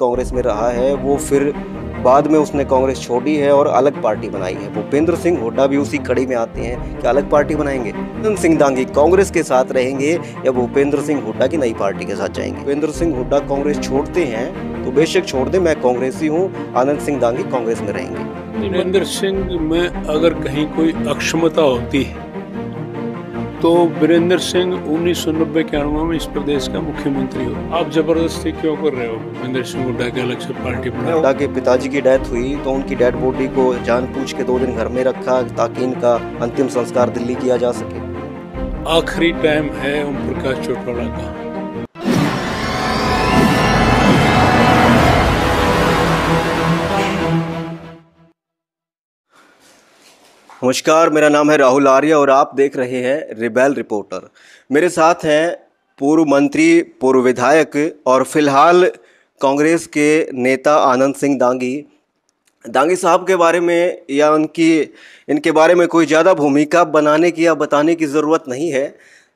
कांग्रेस में रहा है वो फिर बाद में उसने कांग्रेस छोड़ी है और अलग पार्टी बनाई है भूपेंद्र सिंह हुड्डा भी उसी कड़ी में आते हैं कि अलग पार्टी बनाएंगे रतन सिंह दांगी कांग्रेस के साथ रहेंगे या भूपेंद्र सिंह हुड्डा की नई पार्टी के साथ जाएंगे भूपेंद्र सिंह हुड्डा कांग्रेस छोड़ते हैं तो बेशक छोड़ दे मैं कांग्रेसी हूँ आनंद सिंह दांगी कांग्रेस में रहेंगे भूपेंद्र सिंह में अगर कहीं कोई अक्षमता होती है तो वीरेंद्र सिंह उन्नीस सौ नब्बे इक्यानवे में इस प्रदेश का मुख्यमंत्री हो आप जबरदस्ती क्यों कर रहे हो वीरेंद्र सिंह हुड्डा के अलग से पार्टी हुड्डा के पिताजी की डेथ हुई तो उनकी डेड बॉडी को जान पूछ के दो दिन घर में रखा ताकि इनका अंतिम संस्कार दिल्ली किया जा सके आखिरी टाइम है ओम प्रकाश चोटाला का नमस्कार मेरा नाम है राहुल आर्य और आप देख रहे हैं रिबेल रिपोर्टर मेरे साथ हैं पूर्व मंत्री पूर्व विधायक और फिलहाल कांग्रेस के नेता आनंद सिंह दांगी दांगी साहब के बारे में या उनकी इनके बारे में कोई ज़्यादा भूमिका बनाने की या बताने की ज़रूरत नहीं है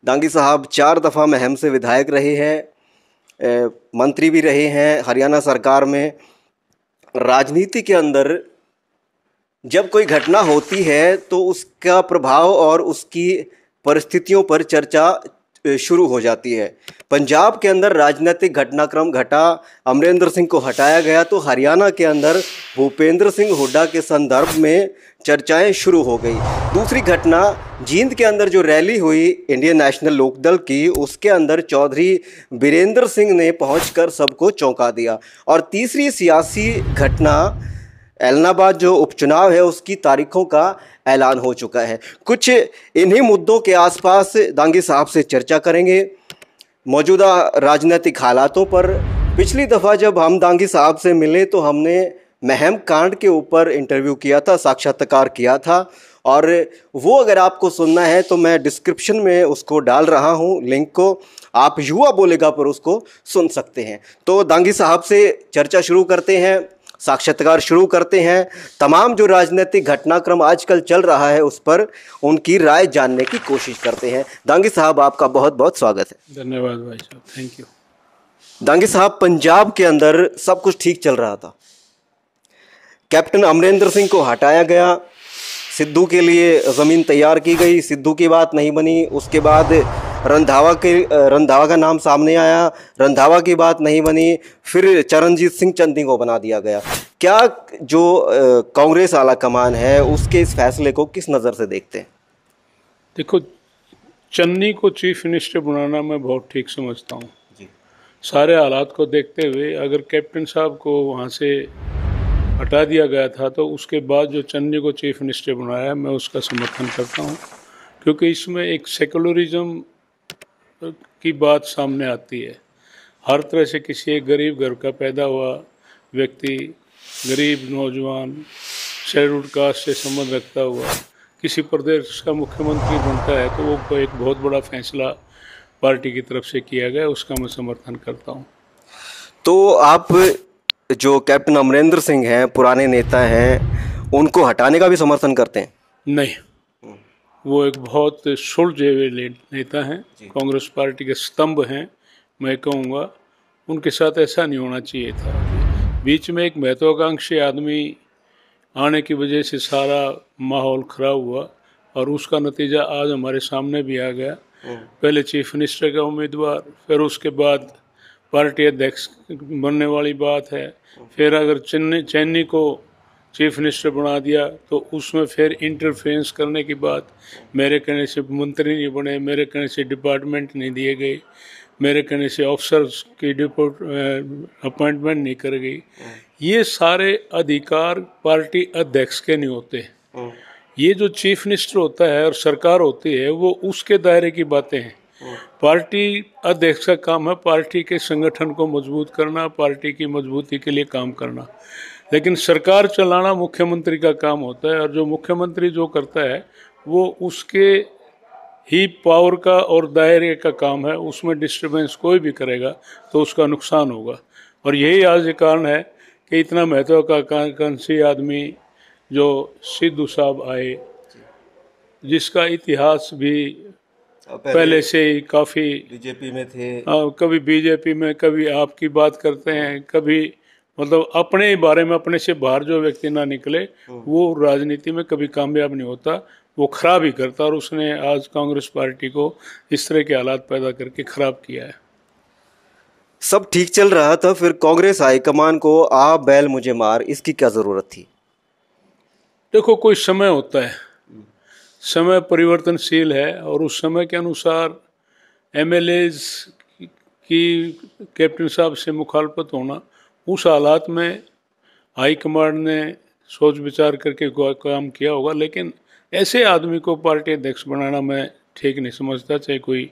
दांगी साहब चार दफ़ा महम से विधायक रहे हैं मंत्री भी रहे हैं हरियाणा सरकार में राजनीति के अंदर जब कोई घटना होती है तो उसका प्रभाव और उसकी परिस्थितियों पर चर्चा शुरू हो जाती है पंजाब के अंदर राजनीतिक घटनाक्रम घटा अमरेंद्र सिंह को हटाया गया तो हरियाणा के अंदर भूपेंद्र सिंह हुड्डा के संदर्भ में चर्चाएं शुरू हो गई दूसरी घटना जींद के अंदर जो रैली हुई इंडियन नेशनल लोकदल की उसके अंदर चौधरी बीरेंद्र सिंह ने पहुंचकर सबको चौंका दिया और तीसरी सियासी घटना एलनाबाद जो उपचुनाव है उसकी तारीखों का ऐलान हो चुका है कुछ इन्हीं मुद्दों के आसपास दांगी साहब से चर्चा करेंगे मौजूदा राजनीतिक हालातों पर पिछली दफ़ा जब हम दांगी साहब से मिले तो हमने महम कांड के ऊपर इंटरव्यू किया था साक्षात्कार किया था और वो अगर आपको सुनना है तो मैं डिस्क्रिप्शन में उसको डाल रहा हूँ लिंक को आप युवा बोलेगा पर उसको सुन सकते हैं तो दांगी साहब से चर्चा शुरू करते हैं साक्षात्कार शुरू करते हैं तमाम जो राजनीतिक घटनाक्रम आजकल चल रहा है उस पर उनकी राय जानने की कोशिश करते हैं दांगी साहब आपका बहुत बहुत स्वागत है धन्यवाद भाई साहब थैंक यू दांगी साहब पंजाब के अंदर सब कुछ ठीक चल रहा था कैप्टन अमरेंद्र सिंह को हटाया गया सिद्धू के लिए ज़मीन तैयार की गई सिद्धू की बात नहीं बनी उसके बाद रंधावा के रंधावा का नाम सामने आया रंधावा की बात नहीं बनी फिर चरणजीत सिंह चंदी को बना दिया गया क्या जो कांग्रेस आला कमान है उसके इस फैसले को किस नज़र से देखते हैं देखो चन्नी को चीफ मिनिस्टर बनाना मैं बहुत ठीक समझता हूँ सारे हालात को देखते हुए अगर कैप्टन साहब को वहाँ से हटा दिया गया था तो उसके बाद जो चन्नी को चीफ मिनिस्टर बनाया मैं उसका समर्थन करता हूँ क्योंकि इसमें एक सेकुलरिज्म की बात सामने आती है हर तरह से किसी एक गरीब घर का पैदा हुआ व्यक्ति गरीब नौजवान शहर कास्ट से संबंध रखता हुआ किसी प्रदेश का मुख्यमंत्री बनता है तो वो एक बहुत बड़ा फैसला पार्टी की तरफ से किया गया उसका मैं समर्थन करता हूँ तो आप जो कैप्टन अमरेंद्र सिंह हैं पुराने नेता हैं उनको हटाने का भी समर्थन करते हैं नहीं वो एक बहुत सुलझे हुए नेता हैं कांग्रेस पार्टी के स्तंभ हैं मैं कहूँगा उनके साथ ऐसा नहीं होना चाहिए था बीच में एक महत्वाकांक्षी आदमी आने की वजह से सारा माहौल खराब हुआ और उसका नतीजा आज हमारे सामने भी आ गया पहले चीफ मिनिस्टर का उम्मीदवार फिर उसके बाद पार्टी अध्यक्ष बनने वाली बात है फिर अगर चन्नी चेन्नई को चीफ मिनिस्टर बना दिया तो उसमें फिर इंटरफेरेंस करने की बात मेरे कहने से मंत्री नहीं बने मेरे कहने से डिपार्टमेंट नहीं दिए गए मेरे कहने से ऑफिसर्स की डिपोट अपॉइंटमेंट नहीं कर गई ये सारे अधिकार पार्टी अध्यक्ष के नहीं होते ये जो चीफ मिनिस्टर होता है और सरकार होती है वो उसके दायरे की बातें हैं पार्टी अध्यक्ष का काम है पार्टी के संगठन को मजबूत करना पार्टी की मजबूती के लिए काम करना लेकिन सरकार चलाना मुख्यमंत्री का काम होता है और जो मुख्यमंत्री जो करता है वो उसके ही पावर का और दायरे का काम है उसमें डिस्टरबेंस कोई भी करेगा तो उसका नुकसान होगा और यही आज कारण है कि इतना महत्वाकांक्षी आदमी जो सिद्धू साहब आए जिसका इतिहास भी पहले, पहले से ही काफ़ी बीजेपी में थे आ, हाँ, कभी बीजेपी में कभी आपकी बात करते हैं कभी मतलब अपने ही बारे में अपने से बाहर जो व्यक्ति ना निकले हम्म। वो राजनीति में कभी कामयाब नहीं होता वो खराब ही करता और उसने आज कांग्रेस पार्टी को इस तरह के हालात पैदा करके खराब किया है सब ठीक चल रहा था फिर कांग्रेस हाईकमान को आ बैल मुझे मार इसकी क्या ज़रूरत थी देखो कोई समय होता है समय परिवर्तनशील है और उस समय के अनुसार एम की कैप्टन साहब से मुखालपत होना उस हालात में हाई कमांड ने सोच विचार करके काम किया होगा लेकिन ऐसे आदमी को पार्टी अध्यक्ष बनाना मैं ठीक नहीं समझता चाहे कोई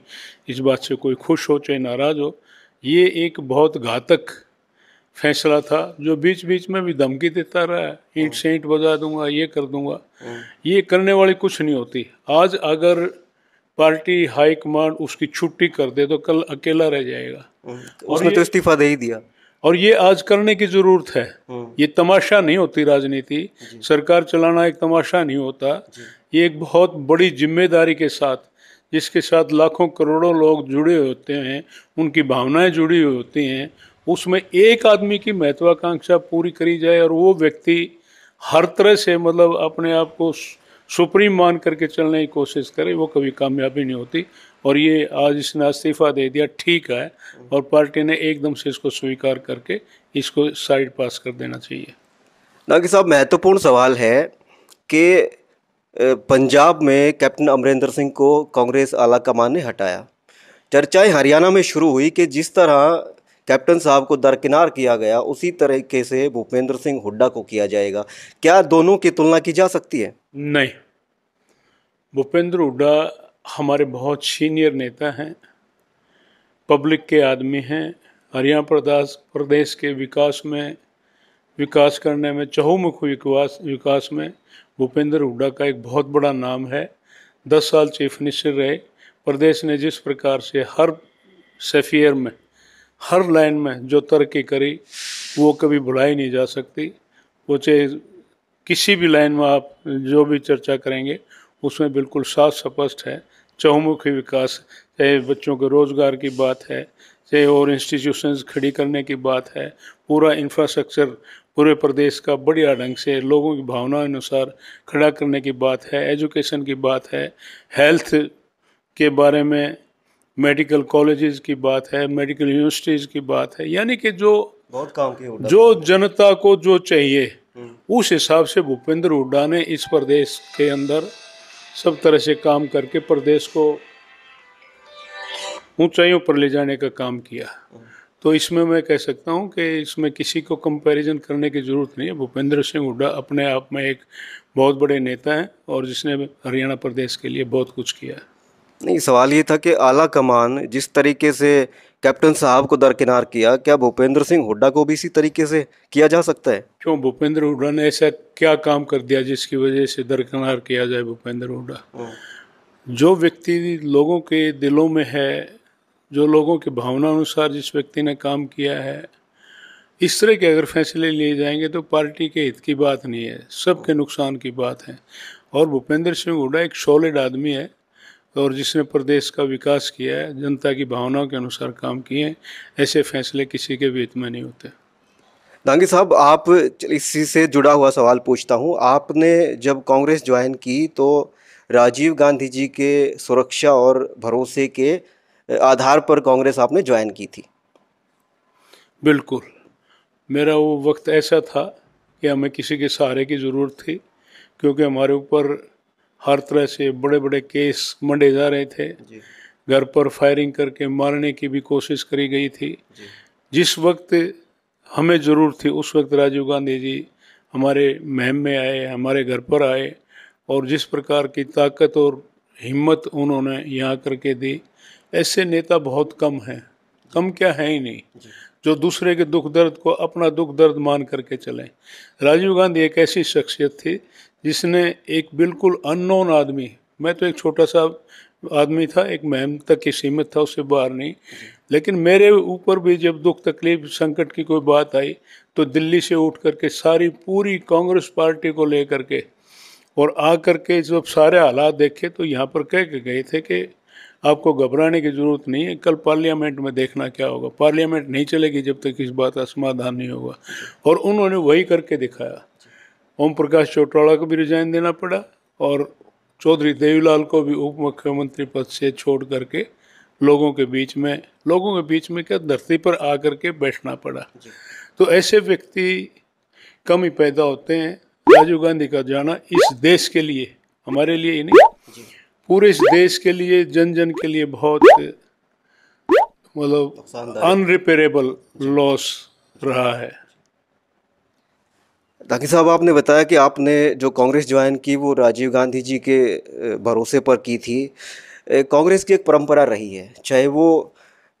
इस बात से कोई खुश हो चाहे नाराज़ हो ये एक बहुत घातक फैसला था जो बीच बीच में भी धमकी देता रहा है ईंट से ईंट बजा दूंगा ये कर दूंगा ये करने वाली कुछ नहीं होती आज अगर पार्टी हाई कमांड उसकी छुट्टी कर दे तो कल अकेला रह जाएगा उसने तो इस्तीफा दे ही दिया और ये आज करने की ज़रूरत है हम्म। ये तमाशा नहीं होती राजनीति सरकार चलाना एक तमाशा नहीं होता ये एक बहुत बड़ी जिम्मेदारी के साथ जिसके साथ लाखों करोड़ों लोग जुड़े होते हैं उनकी भावनाएं जुड़ी हुई होती हैं उसमें एक आदमी की महत्वाकांक्षा पूरी करी जाए और वो व्यक्ति हर तरह से मतलब अपने आप को सुप्रीम मान करके चलने की कोशिश करे वो कभी कामयाबी नहीं होती और ये आज इसने इस्तीफा दे दिया ठीक है और पार्टी ने एकदम से इसको स्वीकार करके इसको साइड पास कर देना चाहिए नागी साहब महत्वपूर्ण सवाल है कि पंजाब में कैप्टन अमरिंदर सिंह को कांग्रेस आला कमान ने हटाया चर्चाएं हरियाणा में शुरू हुई कि जिस तरह कैप्टन साहब को दरकिनार किया गया उसी तरीके से भूपेंद्र सिंह हुड्डा को किया जाएगा क्या दोनों की तुलना की जा सकती है नहीं भूपेंद्र हुड्डा हमारे बहुत सीनियर नेता हैं पब्लिक के आदमी हैं हरियाणा प्रदेश प्रदेश के विकास में विकास करने में चहुमुख विकास विकास में भूपेंद्र हुड्डा का एक बहुत बड़ा नाम है दस साल चीफ मिनिस्टर रहे प्रदेश ने जिस प्रकार से हर सेफियर में हर लाइन में जो तरक्की करी वो कभी भुलाई नहीं जा सकती वो चाहे किसी भी लाइन में आप जो भी चर्चा करेंगे उसमें बिल्कुल साफ स्पष्ट है चौमुखी विकास चाहे बच्चों के रोज़गार की बात है चाहे और इंस्टीट्यूशंस खड़ी करने की बात है पूरा इंफ्रास्ट्रक्चर पूरे प्रदेश का बढ़िया ढंग से लोगों की भावना अनुसार खड़ा करने की बात है एजुकेशन की बात है हेल्थ के बारे में मेडिकल कॉलेजेस की बात है मेडिकल यूनिवर्सिटीज़ की बात है यानी कि जो बहुत काम की जो जनता को जो चाहिए हम्म। उस हिसाब से भूपेंद्र हुड्डा ने इस प्रदेश के अंदर सब तरह से काम करके प्रदेश को ऊंचाइयों पर ले जाने का काम किया तो इसमें मैं कह सकता हूं कि इसमें किसी को कंपैरिजन करने की ज़रूरत नहीं है भूपेंद्र सिंह हुड्डा अपने आप में एक बहुत बड़े नेता हैं और जिसने हरियाणा प्रदेश के लिए बहुत कुछ किया है नहीं सवाल ये था कि आला कमान जिस तरीके से कैप्टन साहब को दरकिनार किया क्या भूपेंद्र सिंह हुड्डा को भी इसी तरीके से किया जा सकता है क्यों भूपेंद्र हुड्डा ने ऐसा क्या काम कर दिया जिसकी वजह से दरकिनार किया जाए भूपेंद्र हुड्डा हाँ। जो व्यक्ति लोगों के दिलों में है जो लोगों के भावना अनुसार जिस व्यक्ति ने काम किया है इस तरह के अगर फैसले लिए जाएंगे तो पार्टी के हित की बात नहीं है सबके नुकसान की बात है और भूपेंद्र सिंह हुड्डा एक सॉलिड आदमी है और जिसने प्रदेश का विकास किया है जनता की भावनाओं के अनुसार काम किए ऐसे फैसले किसी के भी हित में नहीं होते दांगी साहब आप इसी से जुड़ा हुआ सवाल पूछता हूँ आपने जब कांग्रेस ज्वाइन की तो राजीव गांधी जी के सुरक्षा और भरोसे के आधार पर कांग्रेस आपने ज्वाइन की थी बिल्कुल मेरा वो वक्त ऐसा था कि हमें किसी के सहारे की ज़रूरत थी क्योंकि हमारे ऊपर हर तरह से बड़े बड़े केस मंडे जा रहे थे घर पर फायरिंग करके मारने की भी कोशिश करी गई थी जिस वक्त हमें ज़रूर थी उस वक्त राजीव गांधी जी हमारे महम में आए हमारे घर पर आए और जिस प्रकार की ताकत और हिम्मत उन्होंने यहाँ करके दी ऐसे नेता बहुत कम हैं कम क्या है ही नहीं जो दूसरे के दुख दर्द को अपना दुख दर्द मान करके चलें राजीव गांधी एक ऐसी शख्सियत थी जिसने एक बिल्कुल अननोन आदमी मैं तो एक छोटा सा आदमी था एक मैम तक की सीमित था उससे बाहर नहीं लेकिन मेरे ऊपर भी जब दुख तकलीफ संकट की कोई बात आई तो दिल्ली से उठ करके सारी पूरी कांग्रेस पार्टी को ले के और आ करके जब सारे हालात देखे तो यहाँ पर कह के गए थे कि आपको घबराने की ज़रूरत नहीं है कल पार्लियामेंट में देखना क्या होगा पार्लियामेंट नहीं चलेगी जब तक इस बात का समाधान नहीं होगा और उन्होंने वही करके दिखाया ओम प्रकाश चौटाला को भी रिजाइन देना पड़ा और चौधरी देवीलाल को भी उप मुख्यमंत्री पद से छोड़ करके लोगों के बीच में लोगों के बीच में क्या धरती पर आकर के बैठना पड़ा तो ऐसे व्यक्ति कम ही पैदा होते हैं राजीव गांधी का जाना इस देश के लिए हमारे लिए ही नहीं पूरे इस देश के लिए जन जन के लिए बहुत मतलब अनरिपेरेबल लॉस रहा है ताकि साहब आपने बताया कि आपने जो कांग्रेस ज्वाइन की वो राजीव गांधी जी के भरोसे पर की थी कांग्रेस की एक परंपरा रही है चाहे वो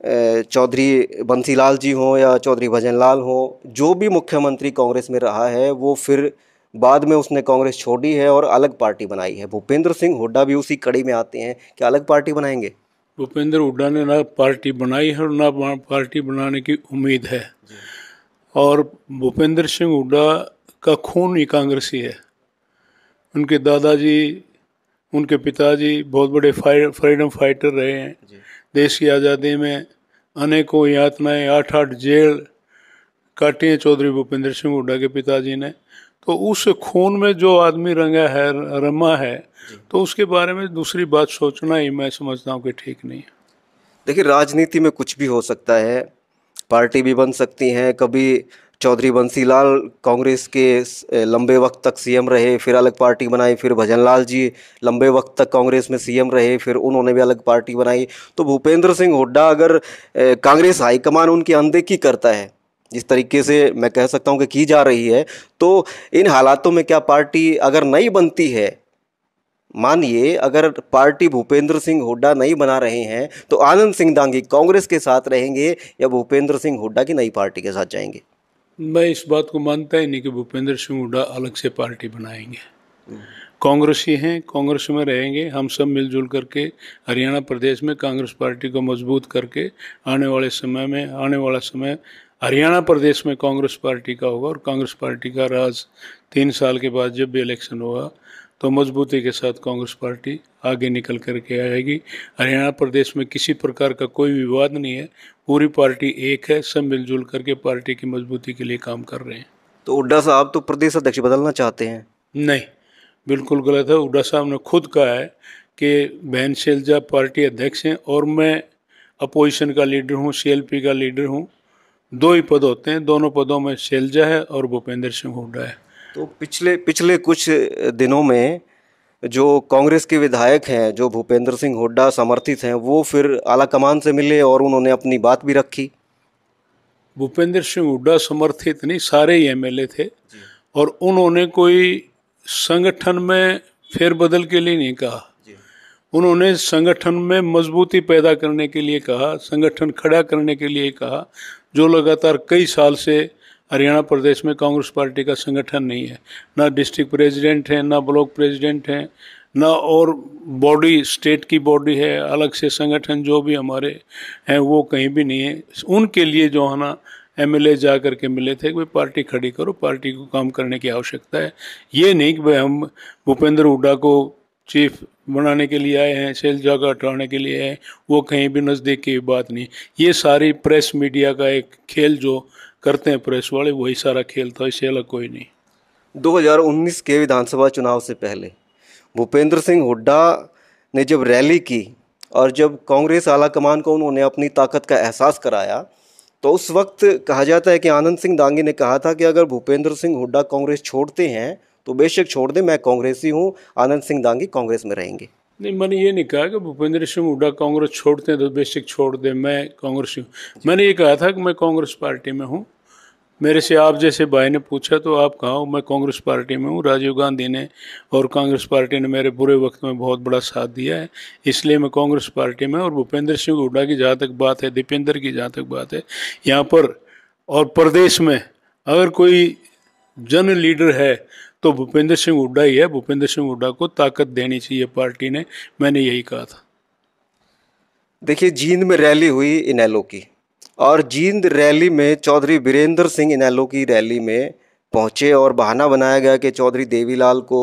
चौधरी बंसीलाल जी हों या चौधरी भजन लाल हों जो भी मुख्यमंत्री कांग्रेस में रहा है वो फिर बाद में उसने कांग्रेस छोड़ी है और अलग पार्टी बनाई है भूपेंद्र सिंह हुड्डा भी उसी कड़ी में आते हैं कि अलग पार्टी बनाएंगे भूपेंद्र हुड्डा ने ना पार्टी बनाई है और ना पार्टी बनाने की उम्मीद है और भूपेंद्र सिंह हुड्डा का खून ही कांग्रेसी है उनके दादाजी उनके पिताजी बहुत बड़े फ्रीडम फाइटर रहे हैं देश की आज़ादी में अनेकों यातनाएं आठ आठ जेल काटी हैं चौधरी भूपेंद्र सिंह हुड्डा के पिताजी ने तो उस खून में जो आदमी रंगा है रमा है तो उसके बारे में दूसरी बात सोचना ही मैं समझता हूँ कि ठीक नहीं है देखिए राजनीति में कुछ भी हो सकता है पार्टी भी बन सकती हैं कभी चौधरी बंसीलाल कांग्रेस के लंबे वक्त तक सीएम रहे फिर अलग पार्टी बनाई फिर भजनलाल जी लंबे वक्त तक कांग्रेस में सीएम रहे फिर उन्होंने भी अलग पार्टी बनाई तो भूपेंद्र सिंह हुड्डा अगर कांग्रेस हाईकमान उनकी अनदेखी करता है जिस तरीके से मैं कह सकता हूँ कि की जा रही है तो इन हालातों में क्या पार्टी अगर नहीं बनती है मानिए अगर पार्टी भूपेंद्र सिंह हुड्डा नहीं बना रहे हैं तो आनंद सिंह दांगी कांग्रेस के साथ रहेंगे या भूपेंद्र सिंह हुड्डा की नई पार्टी के साथ जाएंगे मैं इस बात को मानता ही नहीं कि भूपेंद्र सिंह हुडा अलग से पार्टी बनाएंगे कांग्रेस ही हैं कांग्रेस में रहेंगे हम सब मिलजुल करके हरियाणा प्रदेश में कांग्रेस पार्टी को मजबूत करके आने वाले समय में आने वाला समय हरियाणा प्रदेश में कांग्रेस पार्टी का होगा और कांग्रेस पार्टी का राज तीन साल के बाद जब भी इलेक्शन होगा तो मजबूती के साथ कांग्रेस पार्टी आगे निकल कर के आएगी हरियाणा प्रदेश में किसी प्रकार का कोई विवाद नहीं है पूरी पार्टी एक है सब मिलजुल करके पार्टी की मजबूती के लिए काम कर रहे हैं तो उड्डा साहब तो प्रदेश अध्यक्ष बदलना चाहते हैं नहीं बिल्कुल गलत है उड्डा साहब ने खुद कहा है कि बहन शैलजा पार्टी अध्यक्ष हैं और मैं अपोजिशन का लीडर हूँ सी का लीडर हूँ दो ही पद होते हैं दोनों पदों में शैलजा है और भूपेंद्र सिंह हुड्डा है तो पिछले पिछले कुछ दिनों में जो कांग्रेस के विधायक हैं जो भूपेंद्र सिंह हुड्डा समर्थित हैं वो फिर आला कमान से मिले और उन्होंने अपनी बात भी रखी भूपेंद्र सिंह हुड्डा समर्थित नहीं सारे ही एम थे और उन्होंने कोई संगठन में फेरबदल के लिए नहीं कहा उन्होंने संगठन में मजबूती पैदा करने के लिए कहा संगठन खड़ा करने के लिए कहा जो लगातार कई साल से हरियाणा प्रदेश में कांग्रेस पार्टी का संगठन नहीं है ना डिस्ट्रिक्ट प्रेसिडेंट है ना ब्लॉक प्रेसिडेंट हैं ना और बॉडी स्टेट की बॉडी है अलग से संगठन जो भी हमारे हैं वो कहीं भी नहीं है उनके लिए जो है ना एम एल जा कर के मिले थे कि भाई पार्टी खड़ी करो पार्टी को काम करने की आवश्यकता है ये नहीं कि भाई हम भूपेंद्र हुडा को चीफ बनाने के लिए आए हैं सेल जगह हटाने के लिए आए हैं वो कहीं भी नज़दीक की बात नहीं ये सारी प्रेस मीडिया का एक खेल जो करते हैं प्रेस वाले वही सारा खेल था इससे अलग कोई नहीं 2019 के विधानसभा चुनाव से पहले भूपेंद्र सिंह हुड्डा ने जब रैली की और जब कांग्रेस आलाकमान को उन्होंने अपनी ताकत का एहसास कराया तो उस वक्त कहा जाता है कि आनंद सिंह दांगी ने कहा था कि अगर भूपेंद्र सिंह हुड्डा कांग्रेस छोड़ते हैं तो बेशक छोड़ दें मैं कांग्रेसी हूँ आनंद सिंह दांगी कांग्रेस में रहेंगे नहीं मैंने ये नहीं कहा कि भूपेंद्र सिंह हुड्डा कांग्रेस छोड़ते हैं तो बेशक छोड़ दें मैं कांग्रेसी हूँ मैंने ये कहा था कि मैं कांग्रेस पार्टी में हूँ मेरे से आप जैसे भाई ने पूछा तो आप कहा मैं कांग्रेस पार्टी में हूँ राजीव गांधी ने और कांग्रेस पार्टी ने मेरे बुरे वक्त में बहुत बड़ा साथ दिया है इसलिए मैं कांग्रेस पार्टी में और भूपेंद्र सिंह हुड्डा की जहाँ तक बात है दीपेंद्र की जहाँ तक बात है यहाँ पर और प्रदेश में अगर कोई जन लीडर है तो भूपेंद्र सिंह हुड्डा ही है भूपेंद्र सिंह हुड्डा को ताकत देनी चाहिए पार्टी ने मैंने यही कहा था देखिए जींद में रैली हुई इनैलो की और जींद रैली में चौधरी वीरेंद्र सिंह इनैलो की रैली में पहुंचे और बहाना बनाया गया कि चौधरी देवीलाल को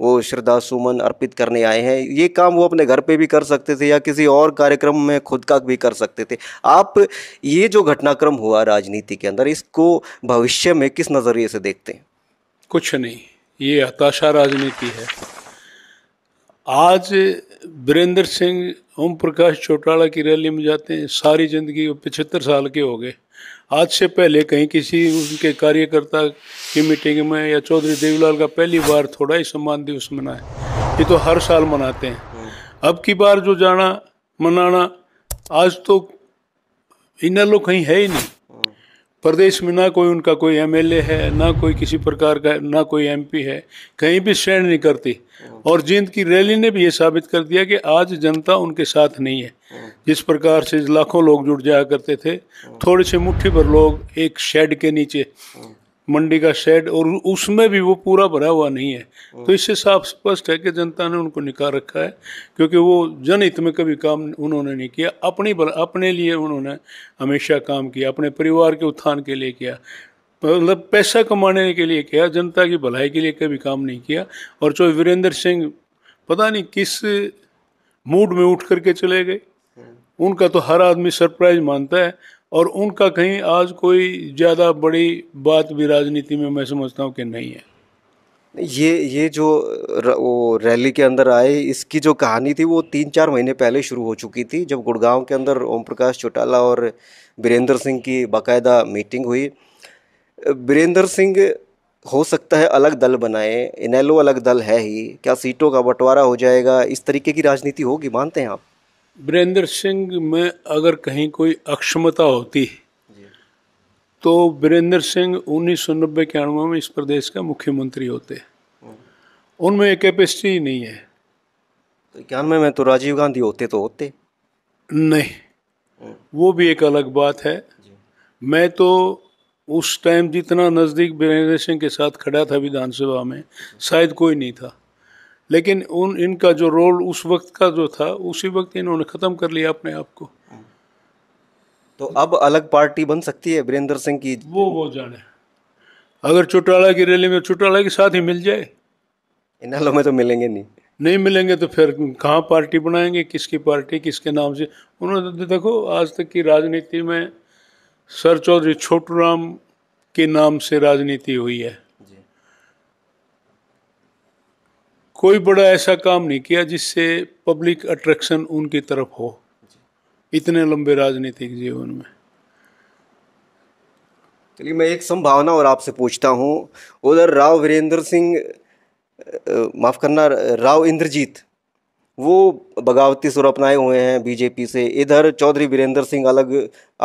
वो श्रद्धा सुमन अर्पित करने आए हैं ये काम वो अपने घर पे भी कर सकते थे या किसी और कार्यक्रम में खुद का भी कर सकते थे आप ये जो घटनाक्रम हुआ राजनीति के अंदर इसको भविष्य में किस नज़रिए से देखते हैं कुछ नहीं ये हताशा राजनीति है आज वीरेंद्र सिंह ओम प्रकाश चौटाला की रैली में जाते हैं सारी ज़िंदगी पचहत्तर साल के हो गए आज से पहले कहीं किसी उनके कार्यकर्ता की मीटिंग में या चौधरी देवीलाल का पहली बार थोड़ा ही सम्मान दिवस मनाए ये तो हर साल मनाते हैं अब की बार जो जाना मनाना आज तो इन्हें लोग कहीं है ही नहीं प्रदेश में ना कोई उनका कोई एमएलए है ना कोई किसी प्रकार का ना कोई एमपी है कहीं भी स्टैंड नहीं करती और जींद की रैली ने भी ये साबित कर दिया कि आज जनता उनके साथ नहीं है जिस प्रकार से लाखों लोग जुड़ जाया करते थे थोड़े से मुट्ठी भर लोग एक शेड के नीचे मंडी का शेड और उसमें भी वो पूरा भरा हुआ नहीं है तो इससे साफ स्पष्ट है कि जनता ने उनको निकाल रखा है क्योंकि वो जनहित में कभी काम उन्होंने नहीं किया अपनी अपने लिए उन्होंने हमेशा काम किया अपने परिवार के उत्थान के लिए किया मतलब पैसा कमाने के लिए किया जनता की भलाई के लिए कभी काम नहीं किया और जो वीरेंद्र सिंह पता नहीं किस मूड में उठ करके चले गए उनका तो हर आदमी सरप्राइज मानता है और उनका कहीं आज कोई ज़्यादा बड़ी बात भी राजनीति में मैं समझता हूँ कि नहीं है ये ये जो र, वो रैली के अंदर आए इसकी जो कहानी थी वो तीन चार महीने पहले शुरू हो चुकी थी जब गुड़गांव के अंदर ओम प्रकाश चौटाला और बीरेंद्र सिंह की बाकायदा मीटिंग हुई बीरेंद्र सिंह हो सकता है अलग दल बनाए इनैलो अलग दल है ही क्या सीटों का बंटवारा हो जाएगा इस तरीके की राजनीति होगी मानते हैं आप वीरेंद्र सिंह में अगर कहीं कोई अक्षमता होती तो वीरेंद्र सिंह उन्नीस सौ नब्बे इक्यानवे में इस प्रदेश का मुख्यमंत्री होते उनमें कैपेसिटी नहीं है तो इक्यानवे में तो राजीव गांधी होते तो होते नहीं वो भी एक अलग बात है मैं तो उस टाइम जितना नज़दीक वीरेंद्र सिंह के साथ खड़ा था विधानसभा में शायद कोई नहीं था लेकिन उन इनका जो रोल उस वक्त का जो था उसी वक्त इन्होंने ख़त्म कर लिया अपने आप को तो अब अलग पार्टी बन सकती है वीरेंद्र सिंह की वो वो जाने अगर चुटाला की रैली में चुटाला के साथ ही मिल जाए इन हालों में तो मिलेंगे नहीं नहीं मिलेंगे तो फिर कहाँ पार्टी बनाएंगे किसकी पार्टी किसके नाम से उन्होंने तो देखो आज तक की राजनीति में सर चौधरी छोटू राम के नाम से राजनीति हुई है कोई बड़ा ऐसा काम नहीं किया जिससे पब्लिक अट्रैक्शन उनकी तरफ हो इतने लंबे राजनीतिक जीवन में चलिए मैं एक संभावना और आपसे पूछता हूँ उधर राव वीरेंद्र सिंह माफ़ करना राव इंद्रजीत वो बगावती सुर अपनाए हुए हैं बीजेपी से इधर चौधरी वीरेंद्र सिंह अलग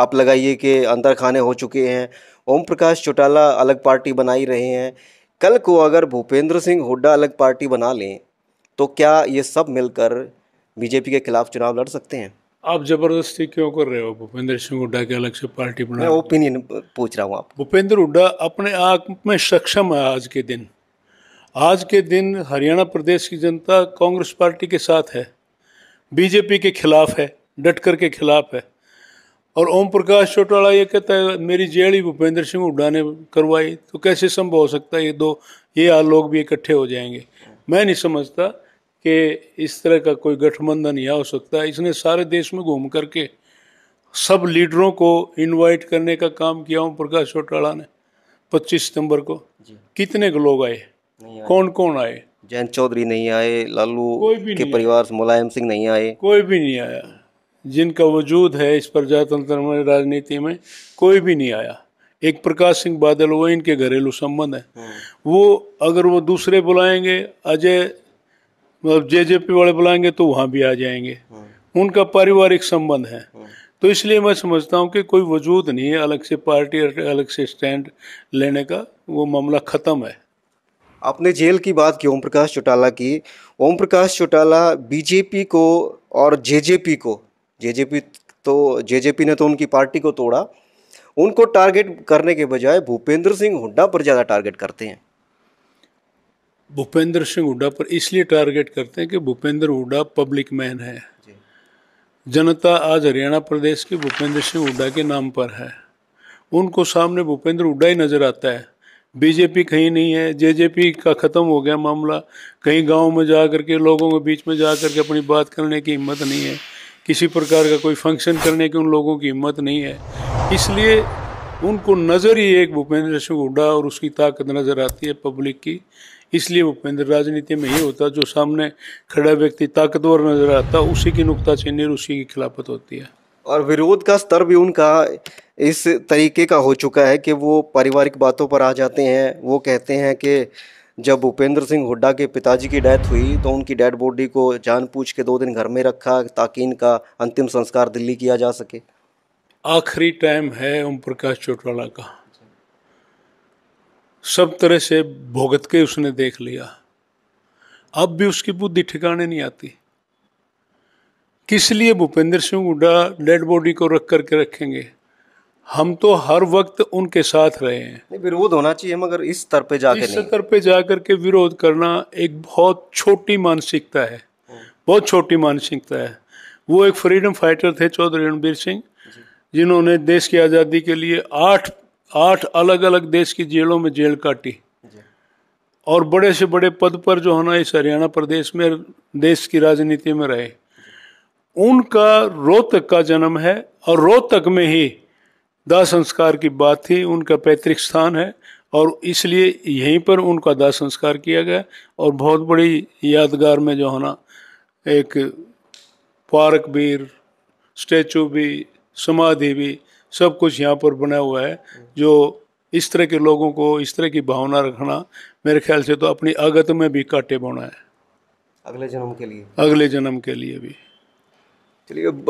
आप लगाइए कि अंतर खाने हो चुके हैं ओम प्रकाश चौटाला अलग पार्टी बनाई रहे हैं कल को अगर भूपेंद्र सिंह हुड्डा अलग पार्टी बना लें तो क्या ये सब मिलकर बीजेपी के खिलाफ चुनाव लड़ सकते हैं आप जबरदस्ती क्यों कर रहे हो भूपेंद्र सिंह हुड्डा के अलग से पार्टी बना ओपिनियन पूछ रहा हूँ आप भूपेंद्र हुड्डा अपने आप में सक्षम है आज के दिन आज के दिन हरियाणा प्रदेश की जनता कांग्रेस पार्टी के साथ है बीजेपी के खिलाफ है डट कर के खिलाफ है और ओम प्रकाश चौटाला ये कहता है मेरी जेल ही भूपेंद्र सिंह हुड्डा ने करवाई तो कैसे संभव हो सकता है ये दो ये लोग भी इकट्ठे हो जाएंगे मैं नहीं समझता कि इस तरह का कोई गठबंधन या हो सकता है इसने सारे देश में घूम करके सब लीडरों को इनवाइट करने का काम किया ओम प्रकाश चौटाला ने 25 सितंबर को कितने लोग आए कौन कौन आए जयंत चौधरी नहीं आए लालू के परिवार मुलायम सिंह नहीं आए कोई भी नहीं आया जिनका वजूद है इस प्रजातंत्र में राजनीति में कोई भी नहीं आया एक प्रकाश सिंह बादल वो इनके घरेलू संबंध है हाँ। वो अगर वो दूसरे बुलाएंगे अजय मतलब जे जे पी वाले बुलाएंगे तो वहाँ भी आ जाएंगे हाँ। उनका पारिवारिक संबंध है हाँ। तो इसलिए मैं समझता हूँ कि कोई वजूद नहीं है अलग से पार्टी अलग से स्टैंड लेने का वो मामला ख़त्म है आपने जेल की बात की ओम प्रकाश चौटाला की ओम प्रकाश चौटाला बीजेपी को और जेजेपी को जेजेपी तो जेजेपी ने तो उनकी पार्टी को तोड़ा उनको टारगेट करने के बजाय भूपेंद्र सिंह हुड्डा पर ज़्यादा टारगेट करते हैं भूपेंद्र सिंह हुड्डा पर इसलिए टारगेट करते हैं कि भूपेंद्र हुड्डा पब्लिक मैन है जनता आज हरियाणा प्रदेश के भूपेंद्र सिंह हुड्डा के नाम पर है उनको सामने भूपेंद्र हुड्डा ही नज़र आता है बीजेपी कहीं नहीं है जेजेपी का ख़त्म हो गया मामला कहीं गांव में जा करके लोगों के बीच में जा करके अपनी बात करने की हिम्मत नहीं है किसी प्रकार का कोई फंक्शन करने की उन लोगों की हिम्मत नहीं है इसलिए उनको नज़र ही एक भूपेंद्र सिंह हुडा और उसकी ताकत नज़र आती है पब्लिक की इसलिए भूपेंद्र राजनीति में ये होता जो सामने खड़ा व्यक्ति ताकतवर नज़र आता उसी की नुकताचीनी और उसी की खिलाफत होती है और विरोध का स्तर भी उनका इस तरीके का हो चुका है कि वो पारिवारिक बातों पर आ जाते हैं वो कहते हैं कि जब भूपेंद्र सिंह हुड्डा के पिताजी की डेथ हुई तो उनकी डेड बॉडी को जान पूछ के दो दिन घर में रखा ताकि इनका अंतिम संस्कार दिल्ली किया जा सके आखिरी टाइम है ओम प्रकाश चोटवाला का सब तरह से भोगत के उसने देख लिया अब भी उसकी बुद्धि ठिकाने नहीं आती किस लिए भूपेंद्र सिंह हुड्डा डेड बॉडी को रख करके रखेंगे हम तो हर वक्त उनके साथ रहे हैं विरोध होना चाहिए मगर इस स्तर पे जाकर इस स्तर पे जाकर के विरोध करना एक बहुत छोटी मानसिकता है बहुत छोटी मानसिकता है वो एक फ्रीडम फाइटर थे चौधरी रणबीर सिंह जिन्होंने देश की आज़ादी के लिए आठ आठ अलग अलग देश की जेलों में जेल काटी और बड़े से बड़े पद पर जो है ना इस हरियाणा प्रदेश में देश की राजनीति में रहे उनका रोहतक का जन्म है और रोहतक में ही दाह संस्कार की बात थी उनका पैतृक स्थान है और इसलिए यहीं पर उनका दाह संस्कार किया गया और बहुत बड़ी यादगार में जो है ना एक पार्क भी स्टैचू भी समाधि भी सब कुछ यहाँ पर बना हुआ है जो इस तरह के लोगों को इस तरह की भावना रखना मेरे ख्याल से तो अपनी आगत में भी काटे बोना है अगले जन्म के लिए अगले जन्म के लिए भी चलिए अब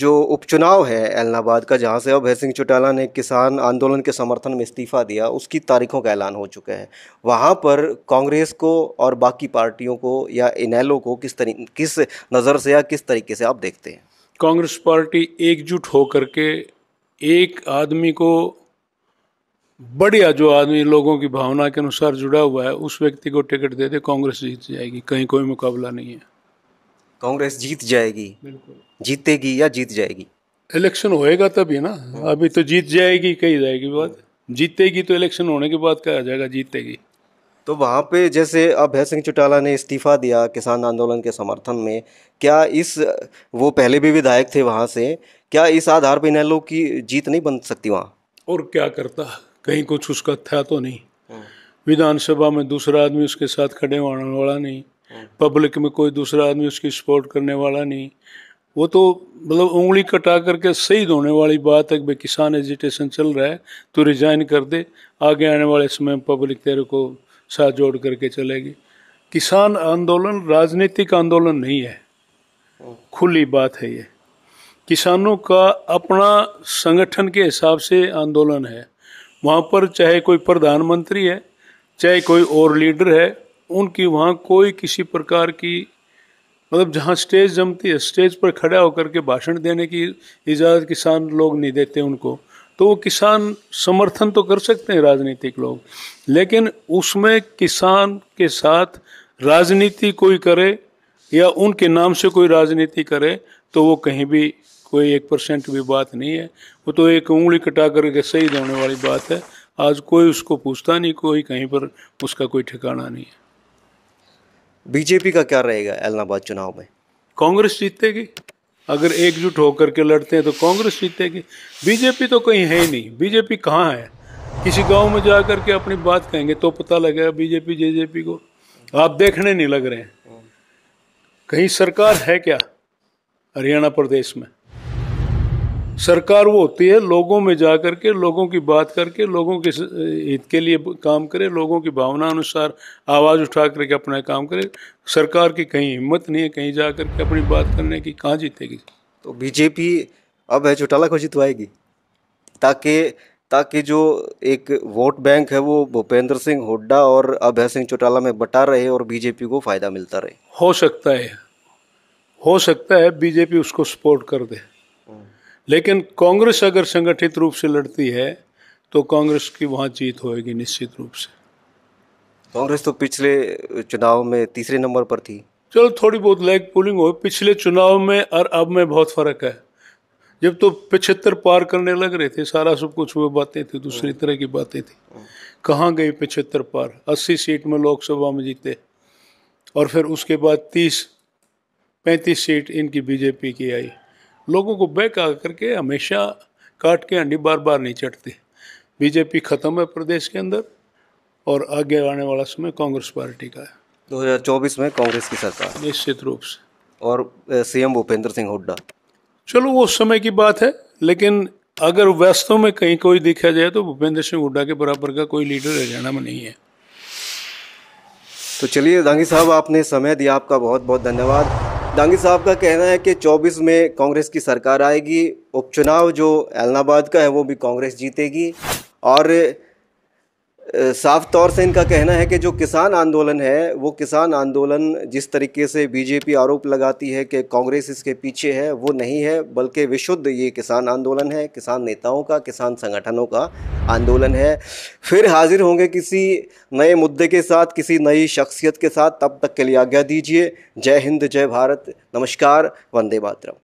जो उपचुनाव है एलनाबाद का जहाँ से अब भैर सिंह चौटाला ने किसान आंदोलन के समर्थन में इस्तीफ़ा दिया उसकी तारीखों का ऐलान हो चुका है वहाँ पर कांग्रेस को और बाकी पार्टियों को या इनैलो को किस तरी किस नज़र से या किस तरीके से आप देखते हैं कांग्रेस पार्टी एकजुट होकर के एक आदमी को बढ़िया जो आदमी लोगों की भावना के अनुसार जुड़ा हुआ है उस व्यक्ति को टिकट दे दे कांग्रेस जीत जाएगी कहीं कोई मुकाबला नहीं है कांग्रेस जीत जाएगी जीतेगी या जीत जाएगी इलेक्शन होएगा तभी ना हाँ। अभी तो जीत जाएगी कही जाएगी बात जीतेगी तो इलेक्शन होने के बाद कहा जाएगा जीतेगी तो वहाँ पे जैसे अब भय सिंह चौटाला ने इस्तीफा दिया किसान आंदोलन के समर्थन में क्या इस वो पहले भी विधायक थे वहाँ से क्या इस आधार पर इनैलो की जीत नहीं बन सकती वहाँ और क्या करता कहीं कुछ उसका था तो नहीं हाँ। विधानसभा में दूसरा आदमी उसके साथ खड़े होने वाला नहीं पब्लिक में कोई दूसरा आदमी उसकी सपोर्ट करने वाला नहीं वो तो मतलब उंगली कटा करके शहीद होने वाली बात है कि भाई किसान एजिटेशन चल रहा है तो रिजाइन कर दे आगे आने वाले समय पब्लिक तेरे को साथ जोड़ करके चलेगी किसान आंदोलन राजनीतिक आंदोलन नहीं है खुली बात है ये किसानों का अपना संगठन के हिसाब से आंदोलन है वहाँ पर चाहे कोई प्रधानमंत्री है चाहे कोई और लीडर है उनकी वहाँ कोई किसी प्रकार की मतलब जहाँ स्टेज जमती है स्टेज पर खड़ा होकर के भाषण देने की इजाज़त किसान लोग नहीं देते उनको तो वो किसान समर्थन तो कर सकते हैं राजनीतिक लोग लेकिन उसमें किसान के साथ राजनीति कोई करे या उनके नाम से कोई राजनीति करे तो वो कहीं भी कोई एक परसेंट भी बात नहीं है वो तो एक उंगली कटा करके सही देने वाली बात है आज कोई उसको पूछता नहीं कोई कहीं पर उसका कोई ठिकाना नहीं है बीजेपी का क्या रहेगा एलनाबाद चुनाव में कांग्रेस जीतेगी अगर एकजुट होकर के लड़ते हैं तो कांग्रेस जीतेगी बीजेपी तो कहीं है ही नहीं बीजेपी कहाँ है किसी गांव में जा कर के अपनी बात कहेंगे तो पता लगेगा बीजेपी जेजेपी को आप देखने नहीं लग रहे हैं कहीं सरकार है क्या हरियाणा प्रदेश में सरकार वो होती है लोगों में जा कर के लोगों की बात करके लोगों के हित के लिए काम करे लोगों की भावना अनुसार आवाज़ उठा करके अपना काम करे सरकार की कहीं हिम्मत नहीं है कहीं जा करके अपनी बात करने की कहाँ जीतेगी तो बीजेपी अब है चौटाला को जितवाएगी ताकि ताकि जो एक वोट बैंक है वो भूपेंद्र सिंह हुड्डा और अभय सिंह चौटाला में बटा रहे और बीजेपी को फ़ायदा मिलता रहे हो सकता है हो सकता है बीजेपी उसको सपोर्ट कर दे हम्म। लेकिन कांग्रेस अगर संगठित रूप से लड़ती है तो कांग्रेस की वहाँ जीत होएगी निश्चित रूप से कांग्रेस तो पिछले चुनाव में तीसरे नंबर पर थी चलो थोड़ी बहुत लैग पुलिंग हो पिछले चुनाव में और अब में बहुत फर्क है जब तो पिछहत्तर पार करने लग रहे थे सारा सब कुछ वो बातें थी दूसरी तरह की बातें थी कहाँ गई पिछहत्तर पार अस्सी सीट में लोकसभा में जीते और फिर उसके बाद तीस पैंतीस सीट इनकी बीजेपी की आई लोगों को बहका करके हमेशा काट के अंडी बार बार नहीं चढ़ते बीजेपी ख़त्म है प्रदेश के अंदर और आगे आने वाला समय कांग्रेस पार्टी का है 2024 में कांग्रेस की सरकार निश्चित रूप से और सीएम भूपेंद्र सिंह हुड्डा चलो वो समय की बात है लेकिन अगर वास्तव में कहीं कोई देखा जाए तो भूपेंद्र सिंह हुड्डा के बराबर का कोई लीडर हरियाणा में नहीं है तो चलिए दांगी साहब आपने समय दिया आपका बहुत बहुत धन्यवाद दांगी साहब का कहना है कि 24 में कांग्रेस की सरकार आएगी उपचुनाव जो एलनाबाद का है वो भी कांग्रेस जीतेगी और साफ तौर से इनका कहना है कि जो किसान आंदोलन है वो किसान आंदोलन जिस तरीके से बीजेपी आरोप लगाती है कि कांग्रेस इसके पीछे है वो नहीं है बल्कि विशुद्ध ये किसान आंदोलन है किसान नेताओं का किसान संगठनों का आंदोलन है फिर हाजिर होंगे किसी नए मुद्दे के साथ किसी नई शख्सियत के साथ तब तक के लिए आज्ञा दीजिए जय हिंद जय भारत नमस्कार वंदे मातरम